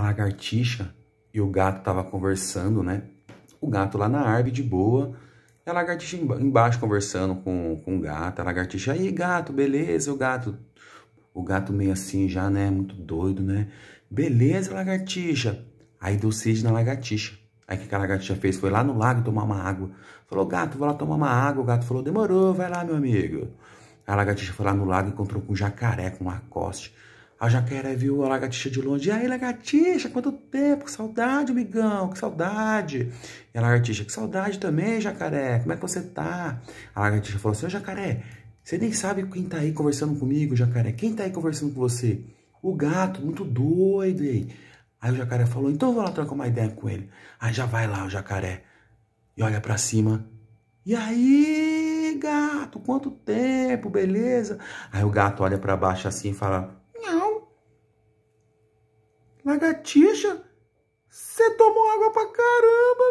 a lagartixa e o gato estavam conversando, né? O gato lá na árvore de boa, a lagartixa embaixo conversando com, com o gato, a lagartixa, aí gato, beleza, o gato, o gato meio assim já, né, muito doido, né, beleza, lagartixa, aí deu sede na lagartixa, aí o que a lagartixa fez, foi lá no lago tomar uma água, falou, gato, vou lá tomar uma água, o gato falou, demorou, vai lá, meu amigo, a lagartixa foi lá no lago e encontrou com um jacaré, com um lacoste, a jacaré viu a lagartixa de longe. E aí, lagartixa, quanto tempo, que saudade, amigão, que saudade. E a lagartixa, que saudade também, jacaré, como é que você tá? A lagartixa falou assim, jacaré, você nem sabe quem tá aí conversando comigo, jacaré. Quem tá aí conversando com você? O gato, muito doido, e aí? Aí o jacaré falou, então eu vou lá trocar uma ideia com ele. Aí já vai lá o jacaré e olha para cima. E aí, gato, quanto tempo, beleza? Aí o gato olha para baixo assim e fala, na você tomou água pra caramba!